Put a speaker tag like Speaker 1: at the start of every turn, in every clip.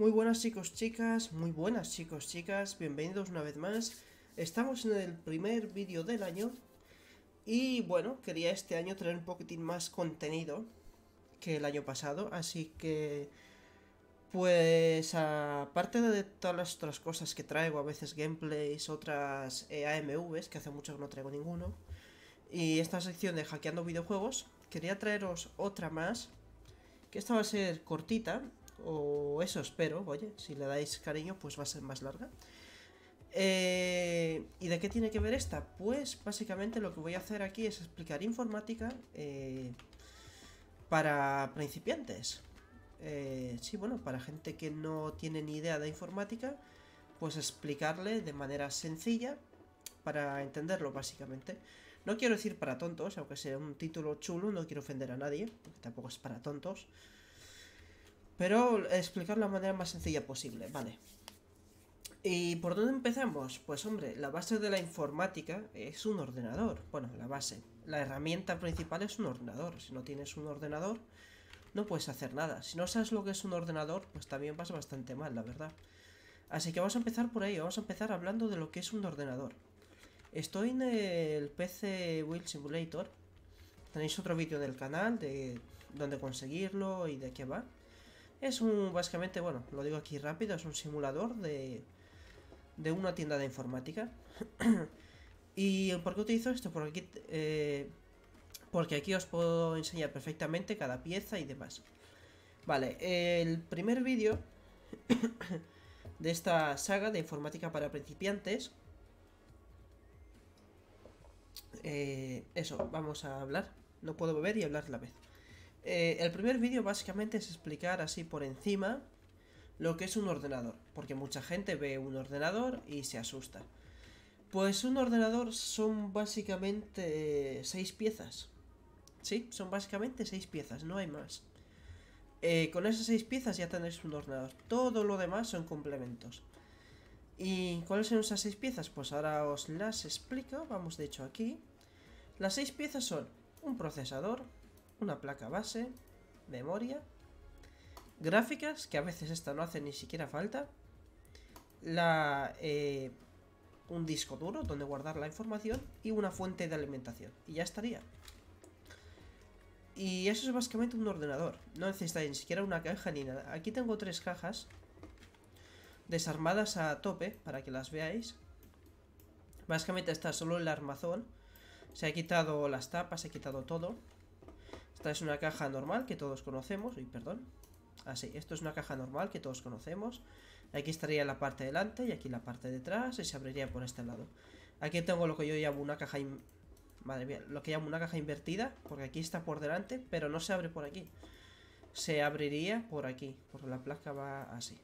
Speaker 1: Muy buenas chicos, chicas, muy buenas chicos, chicas, bienvenidos una vez más. Estamos en el primer vídeo del año y bueno, quería este año traer un poquitín más contenido que el año pasado, así que pues aparte de todas las otras cosas que traigo, a veces gameplays, otras eh, AMVs, que hace mucho que no traigo ninguno, y esta sección de hackeando videojuegos, quería traeros otra más, que esta va a ser cortita o eso espero, oye, si le dais cariño pues va a ser más larga. Eh, ¿Y de qué tiene que ver esta? Pues básicamente lo que voy a hacer aquí es explicar informática eh, para principiantes. Eh, sí, bueno, para gente que no tiene ni idea de informática, pues explicarle de manera sencilla para entenderlo básicamente. No quiero decir para tontos, aunque sea un título chulo, no quiero ofender a nadie, porque tampoco es para tontos. Pero explicarlo de la manera más sencilla posible, vale. ¿Y por dónde empezamos? Pues hombre, la base de la informática es un ordenador. Bueno, la base. La herramienta principal es un ordenador. Si no tienes un ordenador, no puedes hacer nada. Si no sabes lo que es un ordenador, pues también pasa bastante mal, la verdad. Así que vamos a empezar por ahí, vamos a empezar hablando de lo que es un ordenador. Estoy en el PC Wheel Simulator. Tenéis otro vídeo en el canal de dónde conseguirlo y de qué va. Es un, básicamente, bueno, lo digo aquí rápido, es un simulador de, de una tienda de informática. ¿Y por qué utilizo esto? Porque aquí, eh, porque aquí os puedo enseñar perfectamente cada pieza y demás. Vale, el primer vídeo de esta saga de informática para principiantes. Eh, eso, vamos a hablar. No puedo beber y hablar a la vez. Eh, el primer vídeo básicamente es explicar así por encima lo que es un ordenador, porque mucha gente ve un ordenador y se asusta. Pues un ordenador son básicamente seis piezas. Sí, son básicamente seis piezas, no hay más. Eh, con esas seis piezas ya tenéis un ordenador. Todo lo demás son complementos. ¿Y cuáles son esas seis piezas? Pues ahora os las explico. Vamos de hecho aquí. Las seis piezas son un procesador, una placa base, memoria, gráficas, que a veces esta no hace ni siquiera falta, la, eh, un disco duro donde guardar la información y una fuente de alimentación. Y ya estaría. Y eso es básicamente un ordenador. No necesita ni siquiera una caja ni nada. Aquí tengo tres cajas desarmadas a tope para que las veáis. Básicamente está solo el armazón. Se ha quitado las tapas, se ha quitado todo. Esta es una caja normal que todos conocemos. Uy, perdón. Así, ah, esto es una caja normal que todos conocemos. Aquí estaría la parte delante y aquí la parte detrás y se abriría por este lado. Aquí tengo lo que yo llamo una caja... lo que llamo una caja invertida, porque aquí está por delante, pero no se abre por aquí. Se abriría por aquí, porque la placa va así.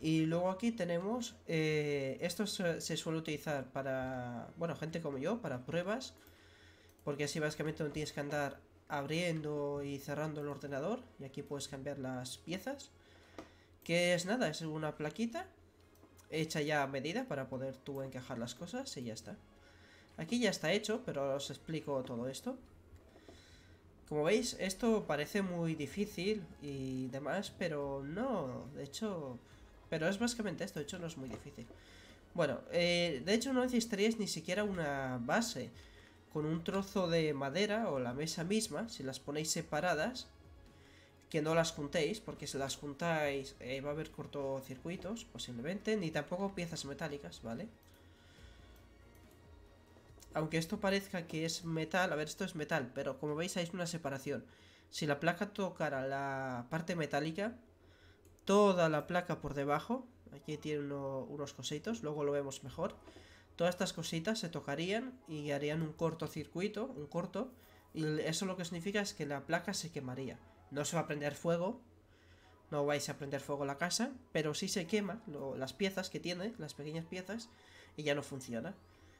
Speaker 1: Y luego aquí tenemos... Eh, esto se, se suele utilizar para... Bueno, gente como yo, para pruebas porque así básicamente no tienes que andar abriendo y cerrando el ordenador y aquí puedes cambiar las piezas que es nada, es una plaquita hecha ya a medida para poder tú encajar las cosas y ya está aquí ya está hecho, pero os explico todo esto como veis, esto parece muy difícil y demás, pero no, de hecho... Pero es básicamente esto, de hecho no es muy difícil. Bueno, eh, de hecho no necesitarías ni siquiera una base con un trozo de madera o la mesa misma, si las ponéis separadas, que no las juntéis, porque si las juntáis eh, va a haber cortocircuitos, posiblemente, ni tampoco piezas metálicas, ¿vale? Aunque esto parezca que es metal, a ver, esto es metal, pero como veis hay una separación. Si la placa tocara la parte metálica, toda la placa por debajo, aquí tiene unos cositos, luego lo vemos mejor Todas estas cositas se tocarían y harían un circuito, un corto, y eso lo que significa es que la placa se quemaría. No se va a prender fuego, no vais a prender fuego la casa, pero sí se quema las piezas que tiene, las pequeñas piezas, y ya no funciona.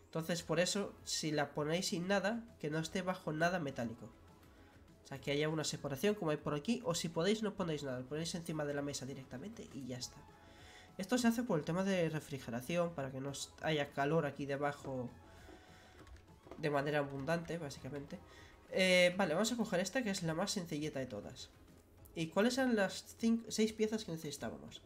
Speaker 1: Entonces por eso, si la ponéis sin nada, que no esté bajo nada metálico. O sea, que haya una separación como hay por aquí, o si podéis no ponéis nada, lo ponéis encima de la mesa directamente y ya está. Esto se hace por el tema de refrigeración, para que no haya calor aquí debajo de manera abundante, básicamente. Eh, vale, vamos a coger esta, que es la más sencillita de todas. ¿Y cuáles eran las seis piezas que necesitábamos?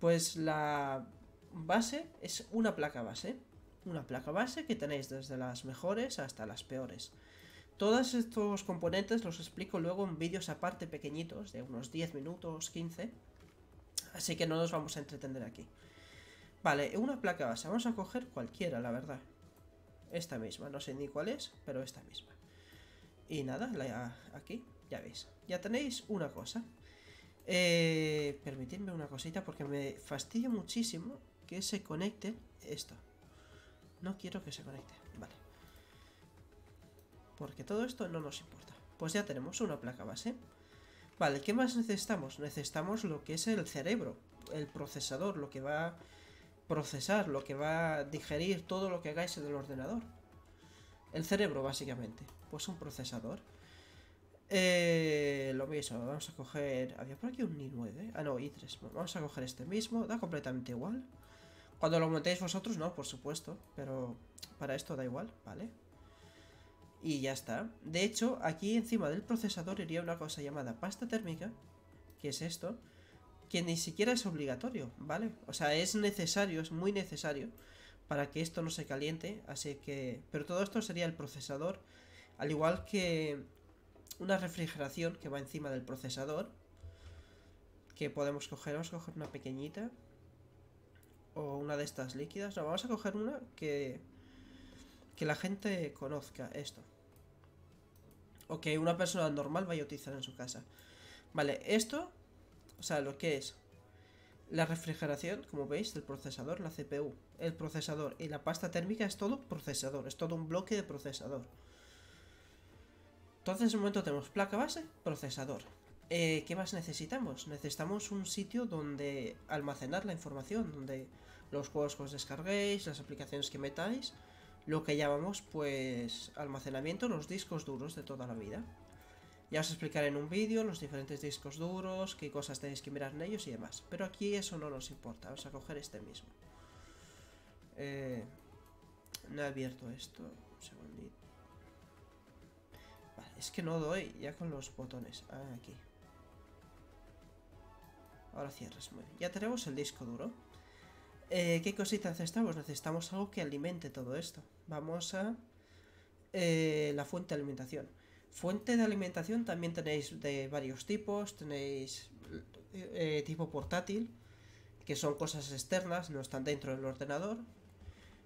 Speaker 1: Pues la base es una placa base. Una placa base que tenéis desde las mejores hasta las peores. Todos estos componentes los explico luego en vídeos aparte pequeñitos, de unos 10 minutos, 15 así que no nos vamos a entretener aquí. Vale, una placa base, vamos a coger cualquiera, la verdad. Esta misma, no sé ni cuál es, pero esta misma. Y nada, aquí, ya veis, ya tenéis una cosa. Eh, permitidme una cosita porque me fastidia muchísimo que se conecte esto. No quiero que se conecte, vale. Porque todo esto no nos importa. Pues ya tenemos una placa base. Vale, ¿qué más necesitamos? Necesitamos lo que es el cerebro, el procesador, lo que va a procesar, lo que va a digerir todo lo que hagáis en el ordenador. El cerebro, básicamente. Pues un procesador. Eh, lo mismo, vamos a coger... Había por aquí un i9, ¿eh? ah no, i3. Vamos a coger este mismo, da completamente igual. Cuando lo montéis vosotros, no, por supuesto, pero para esto da igual, ¿vale? vale y ya está. De hecho, aquí encima del procesador iría una cosa llamada pasta térmica, que es esto, que ni siquiera es obligatorio, ¿vale? O sea, es necesario, es muy necesario para que esto no se caliente, así que... Pero todo esto sería el procesador, al igual que una refrigeración que va encima del procesador, que podemos coger, vamos a coger una pequeñita, o una de estas líquidas, no, vamos a coger una que que la gente conozca esto. O que una persona normal vaya a utilizar en su casa. Vale, esto, o sea, lo que es la refrigeración, como veis, del procesador, la CPU, el procesador y la pasta térmica es todo procesador, es todo un bloque de procesador. Entonces, en este momento tenemos placa base, procesador. Eh, ¿Qué más necesitamos? Necesitamos un sitio donde almacenar la información, donde los juegos que os descarguéis, las aplicaciones que metáis, lo que llamamos pues almacenamiento los discos duros de toda la vida. Ya os explicaré en un vídeo los diferentes discos duros, qué cosas tenéis que mirar en ellos y demás. Pero aquí eso no nos importa, vamos a coger este mismo. Eh, no he abierto esto, un segundito. Vale, es que no doy ya con los botones. Ah, aquí. Ahora cierres. muy Ya tenemos el disco duro. Eh, ¿Qué cositas necesitamos? Necesitamos algo que alimente todo esto. Vamos a eh, la fuente de alimentación. Fuente de alimentación también tenéis de varios tipos. Tenéis eh, tipo portátil, que son cosas externas, no están dentro del ordenador.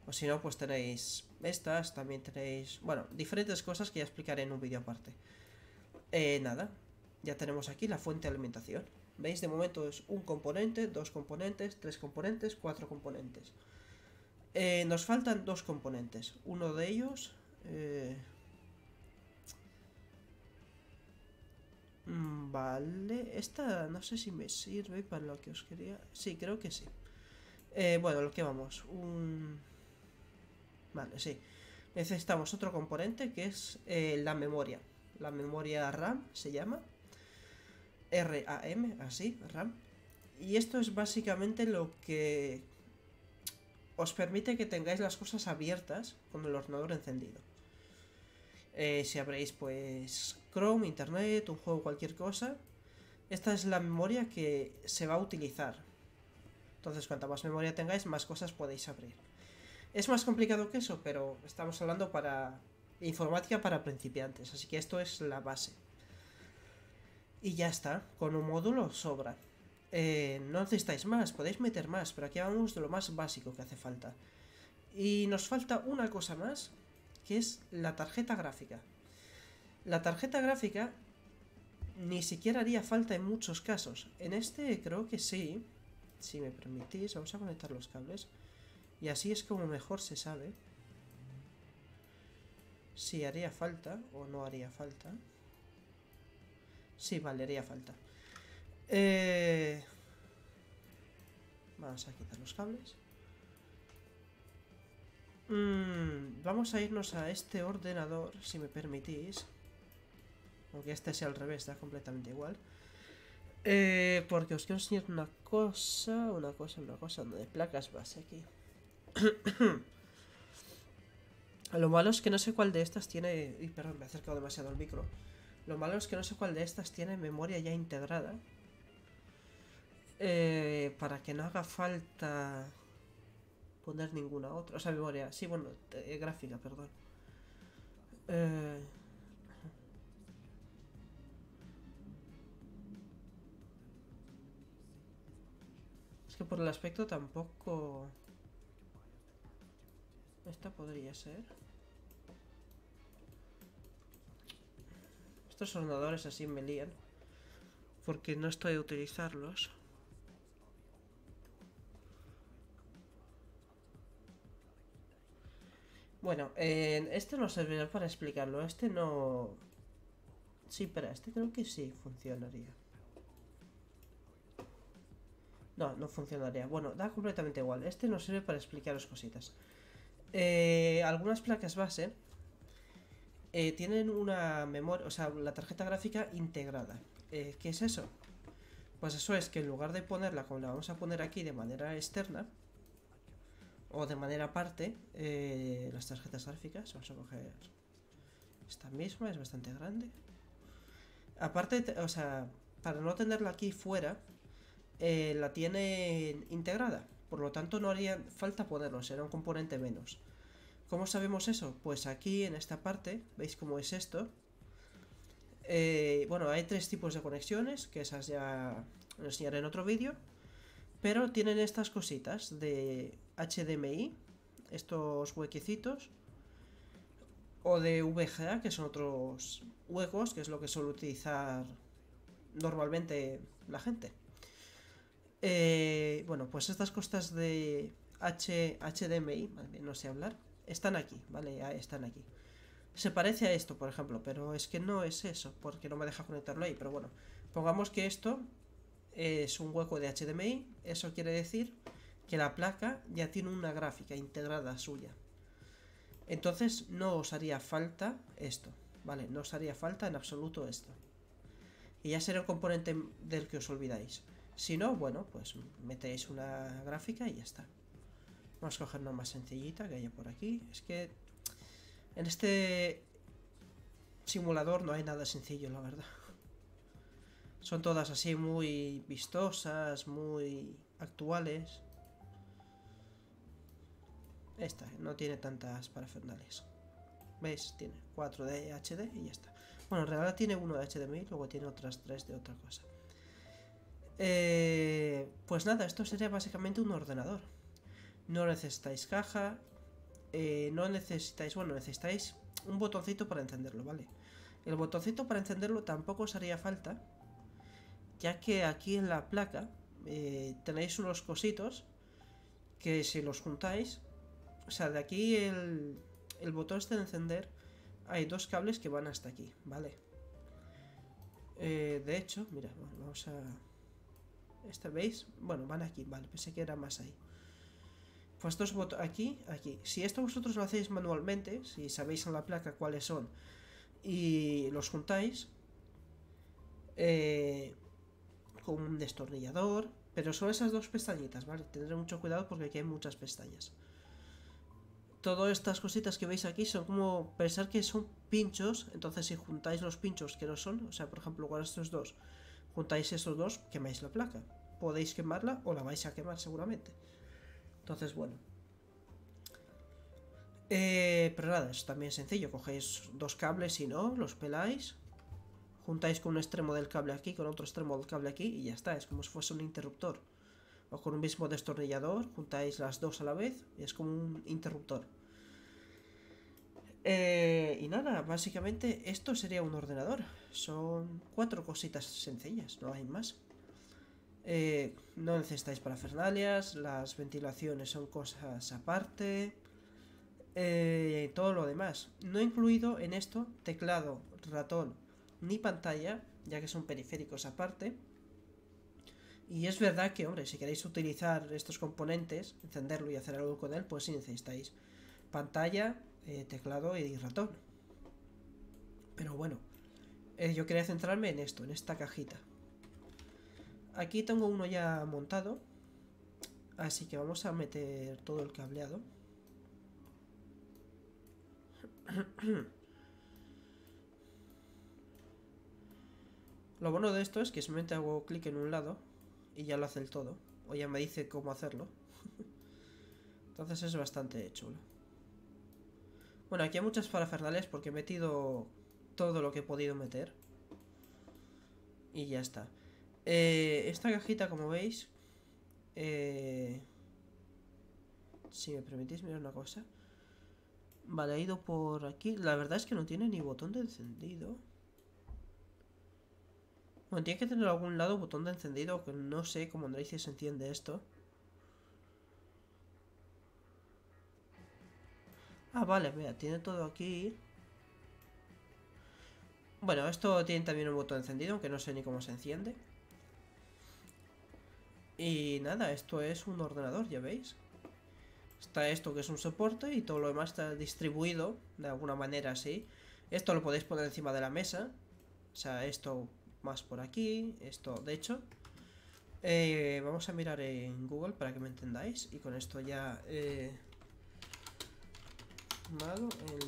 Speaker 1: O si no, pues tenéis estas, también tenéis, bueno, diferentes cosas que ya explicaré en un vídeo aparte. nada, ya tenemos aquí la fuente de alimentación. Veis, de momento es un componente, dos componentes, tres componentes, cuatro componentes. Eh, nos faltan dos componentes. Uno de ellos... Eh, mm, vale, esta no sé si me sirve para lo que os quería... Sí, creo que sí. Eh, bueno, lo que vamos, un... Vale, sí. Necesitamos otro componente que es la memoria. La memoria RAM se llama. RAM, así, RAM. Y esto es básicamente lo que os permite que tengáis las cosas abiertas con el ordenador encendido. Eh, si abréis pues Chrome, Internet, un juego, cualquier cosa, esta es la memoria que se va a utilizar. Entonces cuanta más memoria tengáis, más cosas podéis abrir. Es más complicado que eso, pero estamos hablando para informática para principiantes, así que esto es la base. Y ya está, con un módulo sobra. Eh, no necesitáis más, podéis meter más, pero aquí vamos de lo más básico que hace falta. Y nos falta una cosa más, que es la tarjeta gráfica. La tarjeta gráfica ni siquiera haría falta en muchos casos. En este creo que sí. Si me permitís, vamos a conectar los cables. Y así es como mejor se sabe. Si haría falta o no haría falta. Sí, vale, falta. Eh, vamos a quitar los cables. Mm, vamos a irnos a este ordenador, si me permitís. Aunque este sea al revés, da completamente igual. Eh, porque os quiero enseñar una cosa, una cosa, una cosa, de placas base aquí. Lo malo es que no sé cuál de estas tiene... Y perdón, me he acercado demasiado al micro. Lo malo es que no sé cuál de estas tiene memoria ya integrada. Eh, para que no haga falta poner ninguna otra. O sea, memoria. Sí, bueno, eh, gráfica, perdón. Eh, es que por el aspecto tampoco... Esta podría ser. Estos ordenadores así me lían. Porque no estoy a utilizarlos. Bueno, este no servirá para explicarlo. Este no... Sí, pero este creo que sí funcionaría. No, no funcionaría. Bueno, da completamente igual. Este no sirve para explicaros cositas. Eh, algunas placas base eh, tienen una memoria, o sea, la tarjeta gráfica integrada. Eh, ¿Qué es eso? Pues eso es que en lugar de ponerla como la vamos a poner aquí de manera externa o de manera aparte, eh, las tarjetas gráficas, vamos a coger esta misma, es bastante grande. Aparte, o sea, para no tenerla aquí fuera, la tiene integrada. Por lo tanto, no haría falta ponerlo, será un componente menos. ¿Cómo sabemos eso? Pues aquí en esta parte, ¿veis cómo es esto? Eh, bueno, hay tres tipos de conexiones, que esas ya os enseñaré en otro vídeo. Pero tienen estas cositas de HDMI, estos huequecitos, o de VGA, que son otros huecos, que es lo que suele utilizar normalmente la gente. Eh, bueno, pues estas costas de H, HDMI, no sé hablar están aquí, ¿vale? Están aquí. Se parece a esto, por ejemplo, pero es que no es eso, porque no me deja conectarlo ahí. Pero bueno, pongamos que esto es un hueco de HDMI, eso quiere decir que la placa ya tiene una gráfica integrada suya. Entonces no os haría falta esto, ¿vale? No os haría falta en absoluto esto. Y ya será el componente del que os olvidáis. Si no, bueno, pues metéis una gráfica y ya está. Vamos a coger una más sencillita que haya por aquí. Es que en este simulador no hay nada sencillo, la verdad. Son todas así muy vistosas, muy actuales. Esta no tiene tantas parafernales. ¿Veis? Tiene 4 de HD y ya está. Bueno, en realidad tiene uno de HDMI luego tiene otras 3 de otra cosa. Eh, pues nada, esto sería básicamente un ordenador. No necesitáis caja. Eh, no necesitáis, bueno, necesitáis un botoncito para encenderlo, ¿vale? El botoncito para encenderlo tampoco os haría falta, ya que aquí en la placa eh, tenéis unos cositos que si los juntáis, o sea, de aquí el, el botón este de encender, hay dos cables que van hasta aquí, ¿vale? Eh, de hecho, mira, vamos a... Este, ¿veis? Bueno, van aquí, vale, pensé que era más ahí. Pues aquí, aquí. Si esto vosotros lo hacéis manualmente, si sabéis en la placa cuáles son y los juntáis eh, con un destornillador, pero son esas dos pestañitas, ¿vale? Tendré mucho cuidado porque aquí hay muchas pestañas. Todas estas cositas que veis aquí son como pensar que son pinchos, entonces si juntáis los pinchos que no son, o sea, por ejemplo, con estos dos, juntáis estos dos, quemáis la placa. Podéis quemarla o la vais a quemar seguramente. Entonces, bueno. Eh, pero nada, es también sencillo. Cogéis dos cables, y no, los peláis. Juntáis con un extremo del cable aquí, con otro extremo del cable aquí y ya está. Es como si fuese un interruptor. O con un mismo destornillador, juntáis las dos a la vez y es como un interruptor. Eh, y nada, básicamente esto sería un ordenador. Son cuatro cositas sencillas, no hay más. Eh, no necesitáis parafernalias, las ventilaciones son cosas aparte. Eh, todo lo demás. No he incluido en esto teclado, ratón ni pantalla, ya que son periféricos aparte. Y es verdad que, hombre, si queréis utilizar estos componentes, encenderlo y hacer algo con él, pues sí necesitáis pantalla, eh, teclado y ratón. Pero bueno, yo quería centrarme en esto, en esta cajita. Aquí tengo uno ya montado. Así que vamos a meter todo el cableado. Lo bueno de esto es que simplemente hago clic en un lado y ya lo hace el todo. O ya me dice cómo hacerlo. Entonces es bastante chulo. Bueno, aquí hay muchas parafernales porque he metido todo lo que he podido meter. Y ya está. Eh, esta cajita, como veis, eh, si me permitís mirar una cosa. Vale, he ido por aquí. La verdad es que no tiene ni botón de encendido. Bueno, tiene que tener algún lado botón de encendido, que no sé cómo si se enciende esto. Ah, vale, mira, tiene todo aquí. Bueno, esto tiene también un botón encendido, aunque no sé ni cómo se enciende. Y nada, esto es un ordenador, ya veis. Está esto que es un soporte y todo lo demás está distribuido de alguna manera así. Esto lo podéis poner encima de la mesa. O sea, esto más por aquí, esto de hecho. Eh, vamos a mirar en Google para que me entendáis. Y con esto ya... Eh, en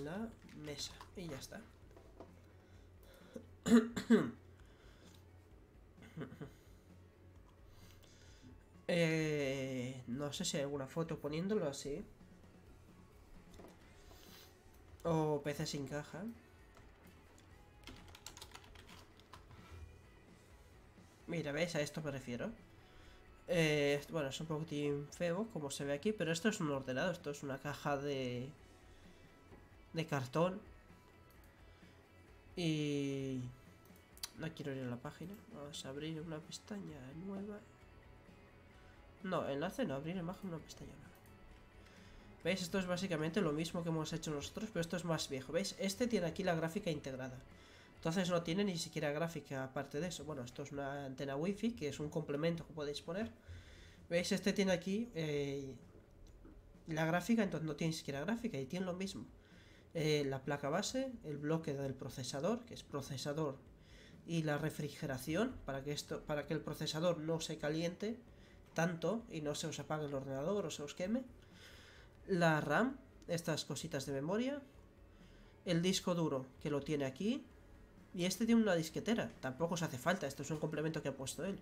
Speaker 1: la mesa. Y ya está. Eh, no sé si hay alguna foto poniéndolo así. O peces sin caja. Mira, ¿veis? A esto me refiero. Eh, bueno, es un poquitín feo, como se ve aquí, pero esto es un ordenado, esto es una caja de... de cartón. Y... No quiero ir a la página. Vamos a abrir una pestaña nueva no, enlace no, abrir imagen una pestaña ¿Veis? Esto es básicamente lo mismo que hemos hecho nosotros, pero esto es más viejo. ¿Veis? Este tiene aquí la gráfica integrada. Entonces no tiene ni siquiera gráfica aparte de eso. Bueno, esto es una antena wifi, que es un complemento que podéis poner. ¿Veis? Este tiene aquí eh, la gráfica, entonces no tiene ni siquiera gráfica y tiene lo mismo. Eh, la placa base, el bloque del procesador, que es procesador, y la refrigeración, para que, esto, para que el procesador no se caliente tanto y no se os apague el ordenador o se os queme. La RAM, estas cositas de memoria. El disco duro, que lo tiene aquí. Y este tiene una disquetera, tampoco os hace falta, esto es un complemento que ha puesto él.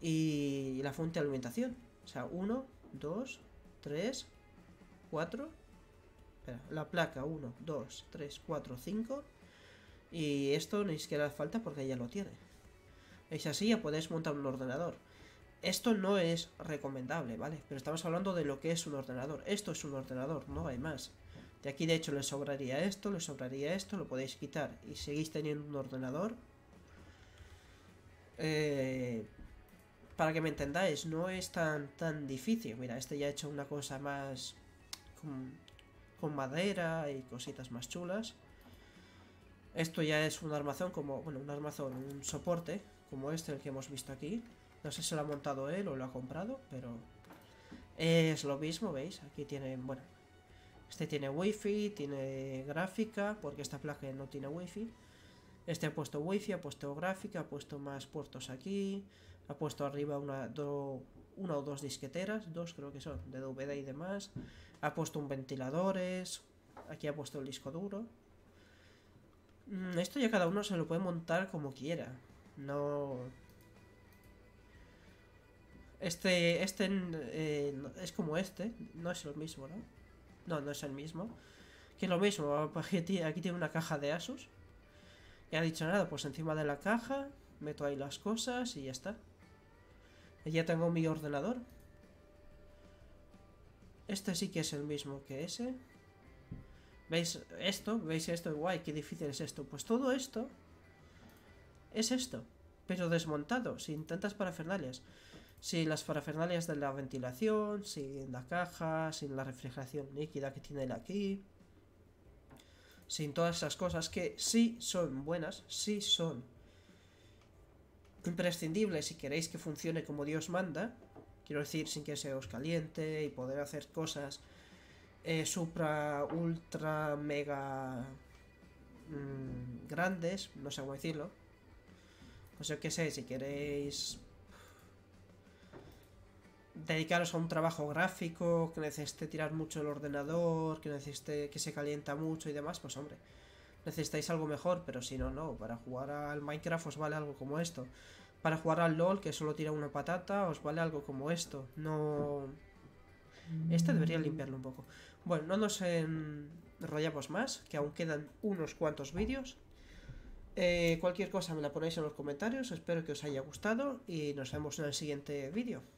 Speaker 1: Y la fuente de alimentación. O sea, 1, 2, 3, 4. la placa 1, 2, 3, 4, 5. Y esto ni siquiera hace falta porque ya lo tiene. Es así, ya podéis montar un ordenador. Esto no es recomendable, ¿vale? Pero estamos hablando de lo que es un ordenador. Esto es un ordenador, no hay más. De aquí de hecho le sobraría esto, le sobraría esto, lo podéis quitar y seguís teniendo un ordenador. Eh, para que me entendáis, no es tan, tan difícil. Mira, este ya ha hecho una cosa más con, con, madera y cositas más chulas. Esto ya es un armazón como, bueno, un armazón, un soporte como este el que hemos visto aquí. No sé si lo ha montado él o lo ha comprado, pero es lo mismo, ¿veis? Aquí tiene, bueno, este tiene wifi, tiene gráfica, porque esta placa no tiene wifi. Este ha puesto wifi, ha puesto gráfica, ha puesto más puertos aquí, ha puesto arriba una, una o dos disqueteras, dos creo que son, de DVD y demás. Ha puesto un ventiladores, aquí ha puesto el disco duro. Mm, esto ya cada uno se lo puede montar como quiera. No, este, este eh, es como este, no es lo mismo, ¿no? No, no es el mismo. Que es lo mismo, pues, aquí tiene una caja de Asus. Y ha dicho nada, pues encima de la caja, meto ahí las cosas y ya está. Y ya tengo mi ordenador. Este sí que es el mismo que ese. ¿Veis esto? ¿Veis esto? Guay, qué difícil es esto. Pues todo esto es esto, pero desmontado, sin tantas parafernalias sin las parafernalias de la ventilación, sin la caja, sin la refrigeración líquida que tiene el aquí, sin todas esas cosas que sí son buenas, sí son imprescindibles si queréis que funcione como Dios manda, quiero decir, sin que se os caliente y poder hacer cosas eh, supra, ultra, mega mm, grandes, no sé cómo decirlo. no pues sé qué sé, si queréis dedicaros a un trabajo gráfico, que necesite tirar mucho el ordenador, que necesite que se calienta mucho y demás, pues hombre, necesitáis algo mejor, pero si no, no, para jugar al Minecraft os vale algo como esto. Para jugar al LOL, que solo tira una patata, os vale algo como esto. No... Este debería limpiarlo un poco. Bueno, no nos enrollamos más, que aún quedan unos cuantos vídeos. Eh, cualquier cosa me la ponéis en los comentarios, espero que os haya gustado y nos vemos en el siguiente vídeo.